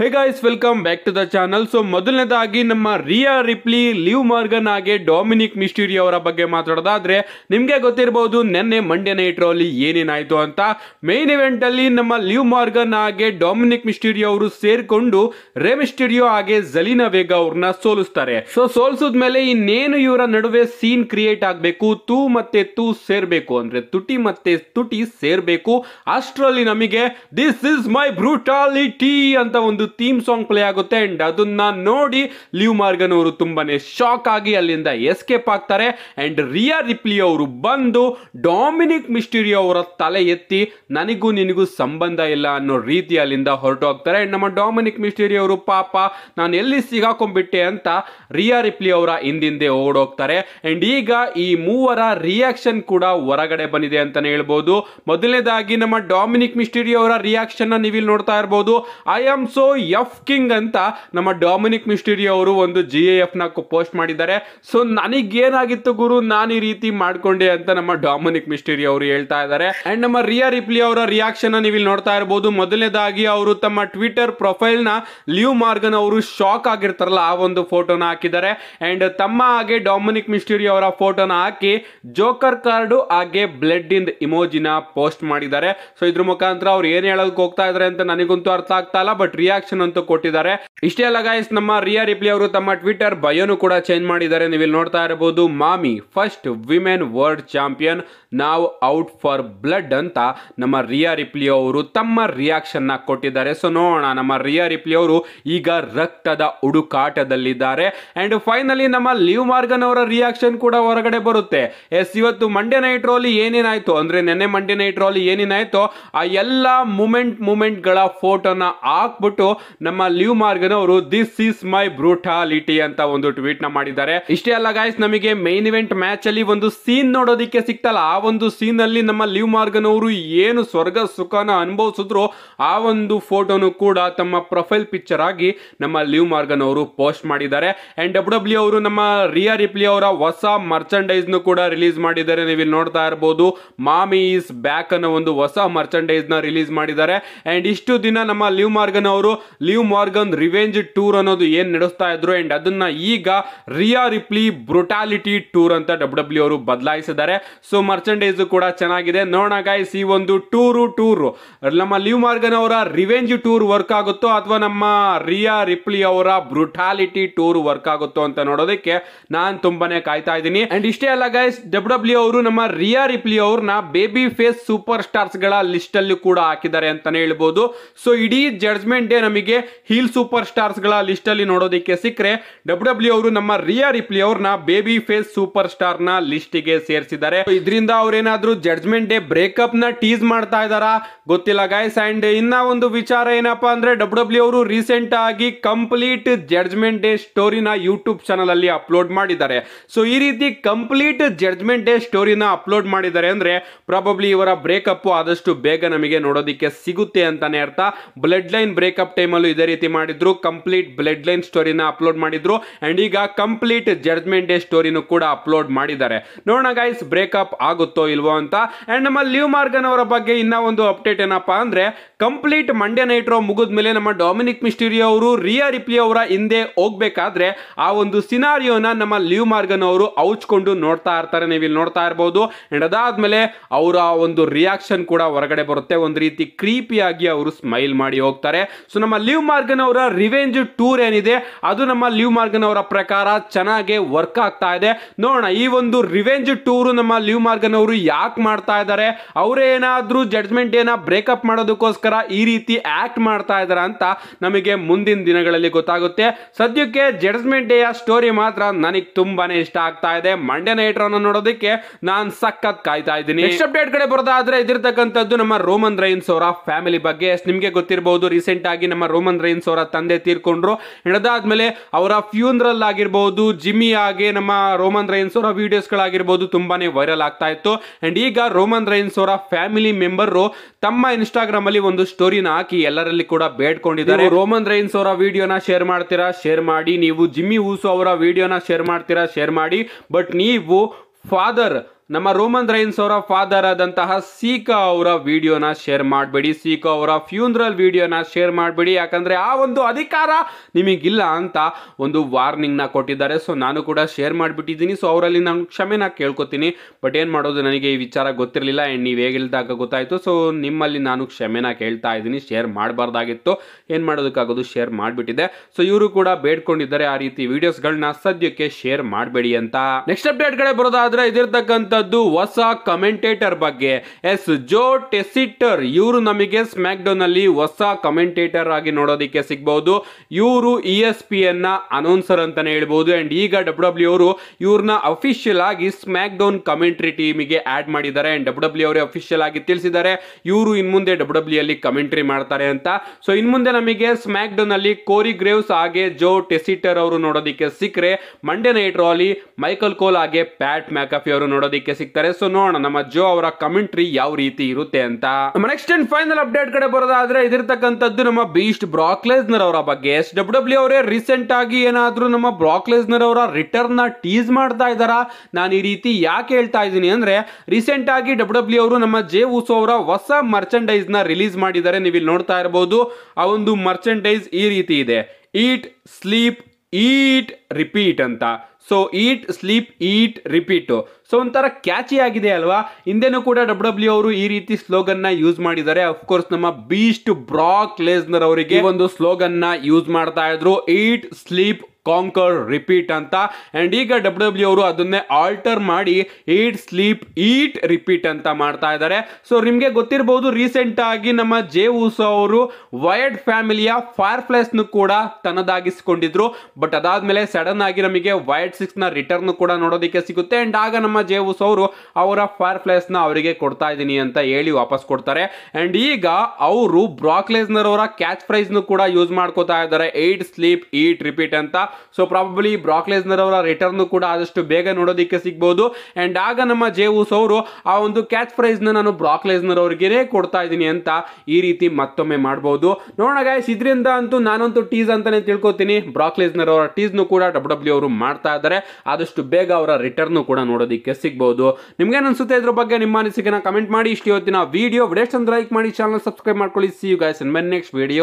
hey guys welcome back to the channel so ಮೊದಲನೇದಾಗಿ ನಮ್ಮ Rhea Ripley Liv Morgan ಹಾಗೆ Dominik Mysterio ಅವರ ಬಗ್ಗೆ ಮಾತಾಡೋದಾದ್ರೆ ನಿಮಗೆ ಗೊತ್ತಿರಬಹುದು ನಿನ್ನೆ ಮಂಡ್ಯ ನೈಟ್ ಅಲ್ಲಿ ಏನೇನಾಯಿತು ಅಂತ ಮೇನ್ ಇವೆಂಟ್ ಅಲ್ಲಿ ನಮ್ಮ ಲಿವ್ ಮಾರ್ಗನ್ ಹಾಗೆ ಡೊಮಿನಿಕ್ ಮಿಸ್ಟೂರಿ ಅವರು ಸೇರಿಕೊಂಡು ರೇ ಮಿಸ್ಟೂರಿಯೋ ಹಾಗೆ ಜಲೀನಾ ವೇಗ ಅವ್ರನ್ನ ಸೋಲಿಸ್ತಾರೆ ಸೊ ಸೋಲಿಸಿದ ಮೇಲೆ ಇನ್ನೇನು ಇವರ ನಡುವೆ ಸೀನ್ ಕ್ರಿಯೇಟ್ ಆಗಬೇಕು ತೂ ಮತ್ತೆ ತೂ ಸೇರಬೇಕು ಅಂದ್ರೆ ತುಟಿ ಮತ್ತೆ ತುಟಿ ಸೇರಬೇಕು ಅಷ್ಟರಲ್ಲಿ ನಮಗೆ ದಿಸ್ ಇಸ್ ಮೈ ಬ್ರೂಟಾಲಿಟಿ ಅಂತ ಒಂದು ಥೀಮ್ ಸಾಂಗ್ ಪ್ಲೇ ಆಗುತ್ತೆ ಅಂಡ್ ಅದನ್ನ ನೋಡಿ ಲಿವ್ ಮಾರ್ಗನ್ ಅವರು ತುಂಬಾನೇ ಶಾಕ್ ಆಗಿ ಅಲ್ಲಿಂದ ಎಸ್ಕೇಪ್ ಆಗ್ತಾರೆ ಅಂಡ್ ರಿಯಾ ರಿಪ್ಲಿ ಅವರು ಬಂದು ಡಾಮಿನಿಕ್ ಮಿಸ್ಟಿರಿ ಅವರ ತಲೆ ಎತ್ತಿ ನನಗೂ ನಿನಗೂ ಸಂಬಂಧ ಇಲ್ಲ ಅನ್ನೋ ರೀತಿ ಅಲ್ಲಿಂದ ಹೋಗ್ತಾರೆ ಅಂಡ್ ನಮ್ಮ ಡಾಮಿನಿಕ್ ಮಿಸ್ಟಿರಿ ಅವರು ಪಾಪ ನಾನು ಎಲ್ಲಿ ಸಿಗಾಕೊಂಡ್ಬಿಟ್ಟೆ ಅಂತ ರಿಯಾ ರಿಪ್ಲಿ ಅವರ ಹಿಂದಿಂದೆ ಓಡೋಗ್ತಾರೆ ಅಂಡ್ ಈಗ ಈ ಮೂವರ ರಿಯಾಕ್ಷನ್ ಕೂಡ ಹೊರಗಡೆ ಬಂದಿದೆ ಅಂತಾನೆ ಹೇಳ್ಬೋದು ಮೊದಲನೇದಾಗಿ ನಮ್ಮ ಡಾಮಿನಿಕ್ ಮಿಸ್ಟಿರಿ ಅವರ ರಿಯಾಕ್ಷನ್ ನೀವಿಲ್ಲಿ ನೋಡ್ತಾ ಇರ್ಬೋದು I am so f king ಅಂತ ನಮ್ಮ ಡಾಮಿನಿಕ್ ಮಿಸ್ಟಿರಿ ಅವರು ಒಂದು ಜಿ ಎ ನ ಪೋಸ್ಟ್ ಮಾಡಿದ್ದಾರೆ ಸೊ ನನಗೇನಾಗಿತ್ತು ಗುರು ನಾನು ಈ ರೀತಿ ಮಾಡ್ಕೊಂಡೆ ಅಂತ ನಮ್ಮ ಡಾಮಿನಿಕ್ ಮಿಸ್ಟಿರಿ ಅವರು ಹೇಳ್ತಾ ಇದ್ದಾರೆ ಅಂಡ್ ನಮ್ಮ ರಿಯಾ ರಿಪ್ಲಿ ಅವರ ರಿಯಾಕ್ಷನ್ ನೀವು ಇಲ್ಲಿ ನೋಡ್ತಾ ಇರಬಹುದು ಮೊದಲನೇದಾಗಿ ಅವರು ತಮ್ಮ ಟ್ವಿಟರ್ ಪ್ರೊಫೈಲ್ ನ ಲಿವ್ ಮಾರ್ಗನ್ ಅವರು ಶಾಕ್ ಆಗಿರ್ತಾರಲ್ಲ ಆ ಒಂದು ಫೋಟೋನ ಹಾಕಿದ್ದಾರೆ ಅಂಡ್ ತಮ್ಮ ಹಾಗೆ ಡಾಮಿನಿಕ್ ಮಿಸ್ಟಿರಿ ಅವರ ಫೋಟೋನ ಹಾಕಿ ಜೋಕರ್ ಕಾರ್ಡು ಹಾಗೆ ಬ್ಲಡ್ ಇಂದ ಇಮೋಜಿನ ಪೋಸ್ಟ್ ಮಾಡಿದ್ದಾರೆ ಸೊ ಇದ್ರ ಮುಖಾಂತರ ಅವ್ರು ಏನ್ ಹೇಳೋದಕ್ಕೆ ಹೋಗ್ತಾ ಇದ್ದಾರೆ ಅಂತ ನನಗಂತೂ ಅರ್ಥ ಆಗ್ತಾ ಇಲ್ಲ ಬಟ್ ರಿಯಾ ರಿಯಾಕ್ಷನ್ ಅಂತೂ ಕೊಟ್ಟಿದ್ದಾರೆ ಇಷ್ಟೇ ಅಲ್ಲ ಗಾಯಸ್ ನಮ್ಮ ರಿಯಾ ರಿಪ್ಲಿ ಅವರು ತಮ್ಮ ಟ್ವಿಟರ್ ಬಯೋನು ಕೂಡ ಚೇಂಜ್ ಮಾಡಿದ್ದಾರೆ ನೀವು ಇಲ್ಲಿ ನೋಡ್ತಾ ಇರಬಹುದು Mami first women world champion now out for blood ಅಂತ ನಮ್ಮ ರಿಯಾ ರಿಪ್ಲಿ ಅವರು ತಮ್ಮ ರಿಯಾಕ್ಷನ್ ನ ಕೊಟ್ಟಿದ್ದಾರೆ ಸೊ ನೋಡೋಣ ನಮ್ಮ ರಿಯಾ ರಿಪ್ಲಿ ಅವರು ಈಗ ರಕ್ತದ ಹುಡುಕಾಟದಲ್ಲಿದ್ದಾರೆ ಅಂಡ್ ಫೈನಲಿ ನಮ್ಮ ಲಿವ್ ಮಾರ್ಗನ್ ಅವರ ರಿಯಾಕ್ಷನ್ ಕೂಡ ಹೊರಗಡೆ ಬರುತ್ತೆ ಎಸ್ ಇವತ್ತು ಮಂಡ್ಯ ನೈಟ್ ರೋಲಿ ಏನೇನಾಯ್ತು ಅಂದ್ರೆ ನೆನ್ನೆ ಮಂಡ್ಯ ನೈಟ್ ರೋಲಿ ಏನೇನಾಯ್ತು ಆ ಎಲ್ಲಾ ಮೂಮೆಂಟ್ ಮೂಮೆಂಟ್ ಗಳ ಫೋಟೋನ ಹಾಕ್ಬಿಟ್ಟು ನಮ್ಮ ಲಿವ್ ಮಾರ್ಗನ್ ಅವರು ದಿಸ್ ಈಸ್ ಮೈ ಬ್ರೂಟಾಲಿಟಿ ಅಂತ ಒಂದು ಟ್ವೀಟ್ ನ ಮಾಡಿದ್ದಾರೆ ಇಷ್ಟೇ ಅಲ್ಲ ಗಾಯ್ಸ್ ನಮಗೆ ಮೈನ್ ಇವೆಂಟ್ ಮ್ಯಾಚ್ ಅಲ್ಲಿ ಒಂದು ಸೀನ್ ನೋಡೋದಿಕ್ಕೆ ಸಿಕ್ತಲ್ಲ ಆ ಒಂದು ಸೀನ್ ಅಲ್ಲಿ ನಮ್ಮ ಲಿವ್ ಮಾರ್ಗನ್ ಅವರು ಏನು ಸ್ವರ್ಗ ಸುಖನ ಅನುಭವಿಸಿದ್ರು ಆ ಒಂದು ಫೋಟೋನು ಕೂಡ ತಮ್ಮ ಪ್ರೊಫೈಲ್ ಪಿಕ್ಚರ್ ಆಗಿ ನಮ್ಮ ಲಿವ್ ಮಾರ್ಗನ್ ಅವರು ಪೋಸ್ಟ್ ಮಾಡಿದ್ದಾರೆ ಅಂಡ್ ಡಬ್ಲ್ಯೂ e ಅವರು ನಮ್ಮ ರಿಯಾ ರಿಪ್ಲಿ ಅವರ ಹೊಸ ಮರ್ಚಂಡೈಸ್ ಕೂಡ ರಿಲೀಸ್ ಮಾಡಿದ್ದಾರೆ ನೀವು ಇಲ್ಲಿ ನೋಡ್ತಾ ಇರಬಹುದು ಮಾಮಿ ಇಸ್ ಬ್ಯಾಕ್ ಅನ್ನೋ ಒಂದು ಹೊಸ ಮರ್ಚಂಡೈಸ್ ನ ರಿಲೀಸ್ ಮಾಡಿದ್ದಾರೆ ಅಂಡ್ ಇಷ್ಟು ದಿನ ನಮ್ಮ ಲಿವ್ ಮಾರ್ಗನ್ ಅವರು ಲಿವ್ ಮಾರ್ಗನ್ ರಿವೆಂಜ್ ಟೂರ್ ಅನ್ನೋದು ಏನು ನಡೆಸ್ತಾ ಇದ್ರು ಅಂಡ್ ಅದನ್ನ ಈಗ ರಿಯಾ ರಿಪ್ಲಿ ಬ್ರುಟಾಲಿಟಿ ಟೂರ್ ಅಂತ ಡಬ್ಲ್ಯೂ ಡಬ್ಲ್ಯೂ e ಅವರು ಬದಲಾಯಿಸಿದ್ದಾರೆ ಸೊ ಮರ್ಚಂಡೈಸ್ ಕೂಡ ಚೆನ್ನಾಗಿದೆ ನೋಡೋಣ ಗೈಸ್ ಈ ಒಂದು ಟೂರು ಟೂರ್ ನಮ್ಮ ಲಿವ್ ಮಾರ್ಗನ್ ಅವರ ರಿವೆಂಜ್ ಟೂರ್ ವರ್ಕ್ ಆಗುತ್ತೋ ಅಥವಾ ನಮ್ಮ ರಿಯಾ ರಿಪ್ಲಿ ಅವರ ಬ್ರುಟಾಲಿಟಿ ಟೂರ್ ವರ್ಕ್ ಆಗುತ್ತೋ ಅಂತ ನೋಡೋದಕ್ಕೆ ನಾನು ತುಂಬಾನೇ ಕಾಯ್ತಾ ಇದ್ದೀನಿ ಅಂಡ್ ಇಷ್ಟೇ ಅಲ್ಲ ಗೈಸ್ ಡಬ್ಲ್ಯೂ ಡಬ್ಲ್ಯೂ ಅವರು ನಮ್ಮ ರಿಯಾ ರಿಪ್ಲಿ ಅವ್ರನ್ನ ಬೇಬಿ ಫೇಸ್ ಸೂಪರ್ ಸ್ಟಾರ್ಸ್ ಗಳ ಲಿಸ್ಟ್ ಅಲ್ಲಿ ಕೂಡ ಹಾಕಿದ್ದಾರೆ ಅಂತಾನೆ ಹೇಳ್ಬೋದು ಸೊ ಇಡೀ ಜಡ್ಜ್ಮೆಂಟ್ ಡೇ ನಮಗೆ ಹೀಲ್ ಸೂಪರ್ ಸ್ಟಾರ್ಸ್ಗಳ ಲಿಸ್ಟಲ್ಲಿ ನೋಡೋದಕ್ಕೆ ಸಿಕ್ಕರೆ ಡಬ್ಲ್ಯೂ ಡಬ್ಲ್ಯೂ e ಅವರು ನಮ್ಮ ರಿಯಾ ರಿಪ್ಲಿ ಅವ್ರನ್ನ ಬೇಬಿ ಫೇಸ್ ಸೂಪರ್ ಸ್ಟಾರ್ನ ಲಿಸ್ಟಿಗೆ ಸೇರಿಸಿದ್ದಾರೆ ಇದರಿಂದ ಅವರೇನಾದರೂ ಜಡ್ಜ್ಮೆಂಟ್ ಡೇ ಬ್ರೇಕಪ್ ನ ಟೀಸ್ ಮಾಡ್ತಾ ಇದಾರ ಗೊತ್ತಿಲ್ಲ ಗೈಸ್ ಅಂಡ್ ಇನ್ನ ಒಂದು ವಿಚಾರ ಏನಪ್ಪಾ ಅಂದ್ರೆ ಡಬ್ಲ್ಯೂ ಡಬ್ಲ್ಯೂ e ಅವರು ರೀಸೆಂಟ್ ಆಗಿ ಕಂಪ್ಲೀಟ್ ಜಡ್ಜ್ಮೆಂಟ್ ಡೇ ಸ್ಟೋರಿನ ಯೂಟ್ಯೂಬ್ ಚಾನಲ್ ಅಲ್ಲಿ ಅಪ್ಲೋಡ್ ಮಾಡಿದ್ದಾರೆ ಸೊ ಈ ರೀತಿ ಕಂಪ್ಲೀಟ್ ಜಡ್ಜ್ಮೆಂಟ್ ಡೇ ಸ್ಟೋರಿನ ಅಪ್ಲೋಡ್ ಮಾಡಿದ್ದಾರೆ ಅಂದ್ರೆ ಪ್ರಾಬಬ್ಲಿ ಇವರ ಬ್ರೇಕಪ್ ಆದಷ್ಟು ಬೇಗ ನಮಗೆ ನೋಡೋದಿಕ್ಕೆ ಸಿಗುತ್ತೆ ಅಂತಾನೆ ಅರ್ಥ ಬ್ಲಡ್ ಲೈನ್ ಬ್ರೇಕಪ್ ಟೈಮಲ್ಲೂ ಇದೇ ರೀತಿ ಮಾಡಿದ್ರು ಕಂಪ್ಲೀಟ್ ಬ್ಲಡ್ ಲೈನ್ ಸ್ಟೋರಿನ ಅಪ್ಲೋಡ್ ಮಾಡಿದ್ರು ಆ್ಯಂಡ್ ಈಗ ಕಂಪ್ಲೀಟ್ ಜಡ್ಜ್ಮೆಂಟ್ ಡೇ ಸ್ಟೋರಿನೂ ಕೂಡ ಅಪ್ಲೋಡ್ ಮಾಡಿದ್ದಾರೆ ನೋಡೋಣ ಗೈಸ್ ಬ್ರೇಕಪ್ ಆಗುತ್ತೋ ಇಲ್ವೋ ಅಂತ ಅಂಡ್ ನಮ್ಮ ಲಿವ್ ಮಾರ್ಗನ್ ಅವರ ಬಗ್ಗೆ ಇನ್ನೂ ಒಂದು ಅಪ್ಡೇಟ್ ಏನಪ್ಪ ಅಂದರೆ ಕಂಪ್ಲೀಟ್ ಮಂಡ್ಯ ನೈಟ್ ರೋ ಮುಗಿದ ಮೇಲೆ ನಮ್ಮ ಡೊಮಿನಿಕ್ ಮಿಸ್ಟೀರಿಯೋ ಅವರು ರಿಯಾ ರಿಪ್ಲಿ ಅವರ ಹಿಂದೆ ಹೋಗಬೇಕಾದ್ರೆ ಆ ಒಂದು ಸಿನಾರಿಯೋನ ನಮ್ಮ ಲಿವ್ ಮಾರ್ಗನ್ ಅವರು ಔಚ್ಕೊಂಡು ನೋಡ್ತಾ ಇರ್ತಾರೆ ನೀವು ಇಲ್ಲಿ ನೋಡ್ತಾ ಇರ್ಬೋದು ಆ್ಯಂಡ್ ಅದಾದಮೇಲೆ ಅವರ ಒಂದು ರಿಯಾಕ್ಷನ್ ಕೂಡ ಹೊರಗಡೆ ಬರುತ್ತೆ ಒಂದು ರೀತಿ ಕ್ರೀಪಿಯಾಗಿ ಅವರು ಸ್ಮೈಲ್ ಮಾಡಿ ಹೋಗ್ತಾರೆ ಸೊ ನಮ್ಮ ನಮ್ಮ ಲಿವ್ ಮಾರ್ಗನ್ ಅವರ ರಿವೆಂಜ್ ಟೂರ್ ಏನಿದೆ ಅದು ನಮ್ಮ ಲಿವ್ ಮಾರ್ಗನ್ ಅವರ ಪ್ರಕಾರ ಚೆನ್ನಾಗಿ ವರ್ಕ್ ಆಗ್ತಾ ಇದೆ ನೋಡೋಣ ಈ ಒಂದು ರಿವೆಂಜ್ ಟೂರ್ ನಮ್ಮ ಲಿವ್ ಮಾರ್ಗನ್ ಅವರು ಯಾಕೆ ಮಾಡ್ತಾ ಇದ್ದಾರೆ ಅವರೇ ಜಡ್ಜ್ಮೆಂಟ್ ಏನ ಬ್ರೇಕಪ್ ಮಾಡೋದಕ್ಕೋಸ್ಕರ ಈ ರೀತಿ ಆಕ್ಟ್ ಮಾಡ್ತಾ ಇದ್ದಾರೆ ಅಂತ ನಮಗೆ ಮುಂದಿನ ದಿನಗಳಲ್ಲಿ ಗೊತ್ತಾಗುತ್ತೆ ಸದ್ಯಕ್ಕೆ ಜಡ್ಜ್ಮೆಂಟ್ ಡೇಯ ಸ್ಟೋರಿ ಮಾತ್ರ ನನಗೆ ತುಂಬಾನೇ ಇಷ್ಟ ಆಗ್ತಾ ಇದೆ ಮಂಡ್ಯ ನೈಟ್ ನೋಡೋದಕ್ಕೆ ನಾನು ಸಖತ್ ಕಾಯ್ತಾ ಇದ್ದೀನಿ ನೆಕ್ಸ್ಟ್ ಅಪ್ಡೇಟ್ ಕಡೆ ಬರೋದಾದ್ರೆ ಇದಿರ್ತಕ್ಕಂಥದ್ದು ನಮ್ಮ ರೋಮನ್ ರೈನ್ಸ್ ಅವರ ಫ್ಯಾಮಿಲಿ ಬಗ್ಗೆ ನಿಮಗೆ ಗೊತ್ತಿರಬಹುದು ರೀಸೆಂಟ್ ಆಗಿ ನಮ್ಮ ನಮ್ಮ ರೋಮನ್ ರೈನ್ಸ್ ಅವರ ತಂದೆ ತೀರ್ಕೊಂಡ್ರು ಹೆಣದಾದ್ಮೇಲೆ ಅವರ ಫ್ಯೂನ್ರಲ್ ಆಗಿರ್ಬೋದು ಜಿಮ್ಮಿ ಆಗಿ ನಮ್ಮ ರೋಮನ್ ರೈನ್ಸ್ ಅವರ ವಿಡಿಯೋಸ್ಗಳಾಗಿರ್ಬೋದು ತುಂಬಾನೇ ವೈರಲ್ ಆಗ್ತಾ ಇತ್ತು ಅಂಡ್ ಈಗ ರೋಮನ್ ರೈನ್ಸ್ ಅವರ ಫ್ಯಾಮಿಲಿ ಮೆಂಬರು ತಮ್ಮ ಇನ್ಸ್ಟಾಗ್ರಾಮ್ ಅಲ್ಲಿ ಒಂದು ಸ್ಟೋರಿನ ಹಾಕಿ ಎಲ್ಲರಲ್ಲಿ ಕೂಡ ಬೇಡ್ಕೊಂಡಿದ್ದಾರೆ ರೋಮನ್ ರೈನ್ಸ್ ಅವರ ವಿಡಿಯೋನ ಶೇರ್ ಮಾಡ್ತೀರಾ ಶೇರ್ ಮಾಡಿ ನೀವು ಜಿಮ್ಮಿ ಊಸು ಅವರ ವಿಡಿಯೋನ ಶೇರ್ ಮಾಡ್ತೀರಾ ಶೇರ್ ಮಾಡಿ ಬಟ್ ನೀವು ಫಾದರ್ ನಮ್ಮ ರೋಮನ್ ರೈನ್ಸ್ ಅವರ ಫಾದರ್ ಆದಂತಹ ಸೀಕಾ ಅವರ ವಿಡಿಯೋನ ಶೇರ್ ಮಾಡಬೇಡಿ ಸೀಕಾ ಅವರ ಫ್ಯೂನ್ರಲ್ ವಿಡಿಯೋನ ಶೇರ್ ಮಾಡಬೇಡಿ ಯಾಕಂದ್ರೆ ಆ ಒಂದು ಅಧಿಕಾರ ನಿಮಗಿಲ್ಲ ಅಂತ ಒಂದು ವಾರ್ನಿಂಗ್ನ ಕೊಟ್ಟಿದ್ದಾರೆ ಸೊ ನಾನು ಕೂಡ ಶೇರ್ ಮಾಡಿಬಿಟ್ಟಿದ್ದೀನಿ ಸೊ ಅವರಲ್ಲಿ ನಾನು ಕ್ಷಮೆನ ಕೇಳ್ಕೊತೀನಿ ಬಟ್ ಏನು ಮಾಡೋದು ನನಗೆ ಈ ವಿಚಾರ ಗೊತ್ತಿರಲಿಲ್ಲ ಆ್ಯಂಡ್ ನೀವು ಹೇಗಿಲ್ದಾಗ ಗೊತ್ತಾಯಿತು ಸೊ ನಿಮ್ಮಲ್ಲಿ ನಾನು ಕ್ಷಮೆನ ಕೇಳ್ತಾ ಇದ್ದೀನಿ ಶೇರ್ ಮಾಡಬಾರ್ದಾಗಿತ್ತು ಏನು ಮಾಡೋದಕ್ಕಾಗೋದು ಶೇರ್ ಮಾಡಿಬಿಟ್ಟಿದೆ ಸೊ ಇವರು ಕೂಡ ಬೇಡ್ಕೊಂಡಿದ್ದಾರೆ ಆ ರೀತಿ ವಿಡಿಯೋಸ್ಗಳನ್ನ ಸದ್ಯಕ್ಕೆ ಶೇರ್ ಮಾಡಬೇಡಿ ಅಂತ ನೆಕ್ಸ್ಟ್ ಅಪ್ಡೇಟ್ಗಳೇ ಬರೋದಾದರೆ ಇದಿರ್ತಕ್ಕಂಥ ಹೊಸ ಕಮೆಂಟೇಟರ್ ಬಗ್ಗೆ ಎಸ್ ಜೋ ಟೆಸಿಟರ್ ಇವರು ನಮಗೆ ಸ್ಮ್ಯಾಕ್ಡೌನ್ ಅಲ್ಲಿ ಹೊಸ ಕಮೆಂಟೇಟರ್ ಆಗಿ ನೋಡೋದಕ್ಕೆ ಸಿಗ್ಬಹುದು ಇವರು E e S P N announcer ಅಂತಾನೆ ಹೇಳ್ಬಹುದು ಅಂಡ್ ಈಗ ಡಬ್ಲ್ಯೂ ಡಬ್ಲ್ಯೂ e ಅವರು ಇವ್ರನ್ನ ಅಫಿಷಿಯಲ್ ಆಗಿ ಸ್ಮ್ಯಾಕ್ಡೌನ್ ಕಮೆಂಟ್ರಿ ಟೀಮಿಗೆ ಆಡ್ ಮಾಡಿದ್ದಾರೆ ಅಂಡ್ ಡಬ್ಲ್ಯೂ ಡಬ್ಲ್ಯೂ ಅವರೇ ಅಫಿಷಿಯಲ್ ಆಗಿ ತಿಳಿಸಿದ್ದಾರೆ ಇವರು ಇನ್ ಮುಂದೆ ಡಬ್ಲ್ಯೂ ಡಬ್ಲ್ಯೂ e ಅಲ್ಲಿ ಕಮೆಂಟ್ರಿ ಮಾಡ್ತಾರೆ ಅಂತ ಸೊ ಇನ್ ಮುಂದೆ ನಮಗೆ ಸ್ಮ್ಯಾಕ್ಡೌನ್ ಅಲ್ಲಿ ಕೋರಿ ಗ್ರೇವ್ಸ್ ಹಾಗೆ ಜೋ ಟೆಸಿಟರ್ ಅವರು ನೋಡೋದಕ್ಕೆ ಸಿಕ್ಕರೆ ಮಂಡೆ ನೈಟ್ ರಾಲಿ ಮೈಕಲ್ ಕೋಲ್ ಹಾಗೆ ಪ್ಯಾಟ್ ಮ್ಯಾಕಫಿ ಅವರು ನೋಡೋದಕ್ಕೆ ನೋಡೋದಕ್ಕೆ ಸಿಗ್ತಾರೆ ಸೊ ನೋಡೋಣ ನಮ್ಮ ಜೋ ಅವರ ಕಮೆಂಟ್ರಿ ಯಾವ ರೀತಿ ಇರುತ್ತೆ ಅಂತ ನಮ್ಮ ನೆಕ್ಸ್ಟ್ ಅಂಡ್ ಫೈನಲ್ ಅಪ್ಡೇಟ್ ಕಡೆ ಬರೋದಾದ್ರೆ ಇದಿರ್ತಕ್ಕಂಥದ್ದು ನಮ್ಮ ಬೀಸ್ಟ್ ಬ್ರಾಕ್ಲೇಸ್ನರ್ ಅವರ ಬಗ್ಗೆ ಎಸ್ ಡಬ್ಲ್ಯೂ ಅವರೇ ರೀಸೆಂಟ್ ಆಗಿ ಏನಾದರೂ ನಮ್ಮ ಬ್ರಾಕ್ಲೇಸ್ನರ್ ಅವರ ರಿಟರ್ನ್ ನ ಟೀಸ್ ಮಾಡ್ತಾ ಇದ್ದಾರಾ ನಾನು ಈ ರೀತಿ ಯಾಕೆ ಹೇಳ್ತಾ ಇದ್ದೀನಿ ಅಂದ್ರೆ ರೀಸೆಂಟ್ ಆಗಿ ಡಬ್ಲ್ಯೂ ಅವರು ನಮ್ಮ ಜೇ ಉಸೋ ಅವರ ಹೊಸ ಮರ್ಚಂಡೈಸ್ ನ ರಿಲೀಸ್ ಮಾಡಿದ್ದಾರೆ ನೀವು ಇಲ್ಲಿ ನೋಡ್ತಾ ಇರಬಹುದು ಆ ಒಂದು ಮರ್ಚಂಡೈಸ್ ಈ ರೀತಿ ಇದೆ ಈಟ್ ಸ್ಲೀಪ್ ಈಟ್ ರಿಪೀಟ್ ಅಂತ so eat sleep eat repeat so ಒಂಥರ ಕ್ಯಾಚಿ ಆಗಿದೆ ಅಲ್ವಾ ಹಿಂದೆನೂ ಕೂಡ ಡಬ್ಲ್ಯೂ ಡಬ್ಲ್ಯೂ e ಅವರು ಈ ರೀತಿ ಸ್ಲೋಗನ್ನ ಯೂಸ್ ಮಾಡಿದ್ದಾರೆ ಅಫ್ಕೋರ್ಸ್ ನಮ್ಮ ಬೀಸ್ಟ್ ಬ್ರಾಕ್ ಲೇಸ್ನರ್ ಅವರಿಗೆ ಒಂದು ಸ್ಲೋಗನ್ನ ಯೂಸ್ ಮಾಡ್ತಾ ಇದ್ರು ಈಟ್ ಸ್ಲೀಪ್ ಕಾಂಕರ್ ರಿಪೀಟ್ ಅಂತ ಆ್ಯಂಡ್ ಈಗ ಡಬ್ಲ್ಯೂ ಡಬ್ಲ್ಯೂ e ಅವರು ಅದನ್ನೇ ಆಲ್ಟರ್ ಮಾಡಿ ಈಟ್ ಸ್ಲೀಪ್ ಈಟ್ ರಿಪೀಟ್ ಅಂತ ಮಾಡ್ತಾ ಇದ್ದಾರೆ ಸೊ ನಿಮಗೆ ಗೊತ್ತಿರಬಹುದು ರೀಸೆಂಟಾಗಿ ನಮ್ಮ ಜೆ ಉಸೋ ಅವರು ವಯರ್ಡ್ ಫ್ಯಾಮಿಲಿಯ ಫೈರ್ ಫ್ಲೈಸ್ನು ಕೂಡ ತನ್ನದಾಗಿಸಿಕೊಂಡಿದ್ರು ಬಟ್ ಅದಾದಮೇಲೆ ಸಡನ್ ಆಗಿ ನಮಗೆ ವೈಟ್ ನ ರಿಟರ್ನ್ ಕೂಡ ನೋಡೋದಕ್ಕೆ ಸಿಗುತ್ತೆ ಅಂಡ್ ಆಗ ನಮ್ಮ ಜೇವುಸ್ ಅವರು ಅವರ ಫೈರ್ ನ ಅವರಿಗೆ ಕೊಡ್ತಾ ಇದ್ದೀನಿ ಅಂತ ಹೇಳಿ ವಾಪಸ್ ಕೊಡ್ತಾರೆ ಅಂಡ್ ಈಗ ಅವರು ಬ್ರಾಕ್ಲೇಸ್ನರ್ ಅವರ ಕ್ಯಾಚ್ ಪ್ರೈಸ್ ನ ಕೂಡ ಯೂಸ್ ಮಾಡ್ಕೋತಾ ಇದ್ದಾರೆ ಏಟ್ ಸ್ಲೀಪ್ ಈಟ್ ರಿಪೀಟ್ ಅಂತ ಸೊ ಪ್ರಾಬಬ್ಲಿ ಬ್ರಾಕ್ಲೇಸ್ನರ್ ಅವರ ರಿಟರ್ನ್ ಕೂಡ ಆದಷ್ಟು ಬೇಗ ನೋಡೋದಕ್ಕೆ ಸಿಗ್ಬೋದು ಅಂಡ್ ಆಗ ನಮ್ಮ ಜೇವುಸ್ ಅವರು ಆ ಒಂದು ಕ್ಯಾಚ್ ಪ್ರೈಸ್ ನ ನಾನು ಬ್ರಾಕ್ಲೇಸ್ನರ್ ಅವರಿಗೆ ಕೊಡ್ತಾ ಇದ್ದೀನಿ ಅಂತ ಈ ರೀತಿ ಮತ್ತೊಮ್ಮೆ ಮಾಡಬಹುದು ನೋಡೋಣ ಗಾಯಸ್ ಇದರಿಂದ ಅಂತೂ ನಾನಂತೂ ಟೀಸ್ ಅಂತಾನೆ ತಿಳ್ಕೊತೀನಿ ಬ್ರಾಕ್ಲೇಸ್ನರ್ ಅವರ ಟೀಸ್ ಟೀಸ್ನು ಕೂಡ ಡಬ್ಲ್ಯೂ ಡಬ್ಲ್ಯೂ e ಅವರು ಮಾಡ್ತಾ ಇದ್ದಾರೆ ಆದಷ್ಟು ಬೇಗ ಅವರ ರಿಟರ್ನ್ ಕೂಡ ನೋಡೋದಕ್ಕೆ ಸಿಗ್ಬೋದು ನಿಮ್ಗೆ ಅನ್ಸುತ್ತೆ ಇದ್ರ ಬಗ್ಗೆ ನಿಮ್ಮ ಅನಿಸಿಕೆನ ಕಮೆಂಟ್ ಮಾಡಿ ಇಷ್ಟು ಇವತ್ತಿನ ವಿಡಿಯೋ ಲೈಕ್ ಮಾಡಿ ಚಾನಲ್ ಸಬ್ಸ್ಕ್ರೈಬ್ ಮಾಡ್ಕೊಳ್ಳಿ see you guys in my next video